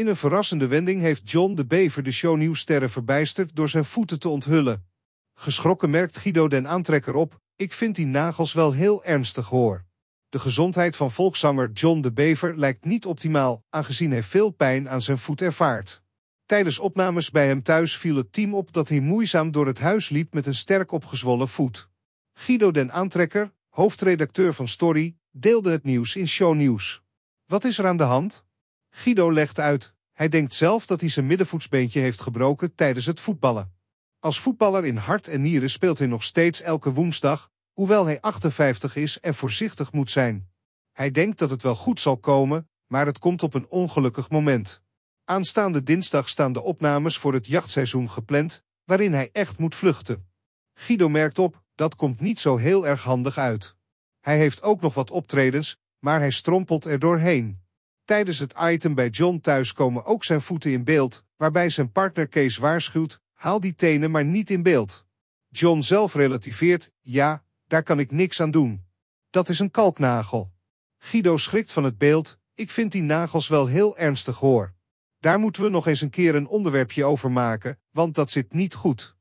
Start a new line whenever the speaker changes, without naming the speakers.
In een verrassende wending heeft John de Bever de shownieuwsterren verbijsterd door zijn voeten te onthullen. Geschrokken merkt Guido den aantrekker op, ik vind die nagels wel heel ernstig hoor. De gezondheid van volkszanger John de Bever lijkt niet optimaal, aangezien hij veel pijn aan zijn voet ervaart. Tijdens opnames bij hem thuis viel het team op dat hij moeizaam door het huis liep met een sterk opgezwollen voet. Guido den Aantrekker, hoofdredacteur van Story, deelde het nieuws in Shownieuws. Wat is er aan de hand? Guido legt uit, hij denkt zelf dat hij zijn middenvoetsbeentje heeft gebroken tijdens het voetballen. Als voetballer in hart en nieren speelt hij nog steeds elke woensdag, hoewel hij 58 is en voorzichtig moet zijn. Hij denkt dat het wel goed zal komen, maar het komt op een ongelukkig moment. Aanstaande dinsdag staan de opnames voor het jachtseizoen gepland, waarin hij echt moet vluchten. Guido merkt op, dat komt niet zo heel erg handig uit. Hij heeft ook nog wat optredens, maar hij strompelt er doorheen. Tijdens het item bij John thuis komen ook zijn voeten in beeld, waarbij zijn partner Kees waarschuwt, haal die tenen maar niet in beeld. John zelf relativeert, ja, daar kan ik niks aan doen. Dat is een kalknagel. Guido schrikt van het beeld, ik vind die nagels wel heel ernstig hoor. Daar moeten we nog eens een keer een onderwerpje over maken, want dat zit niet goed.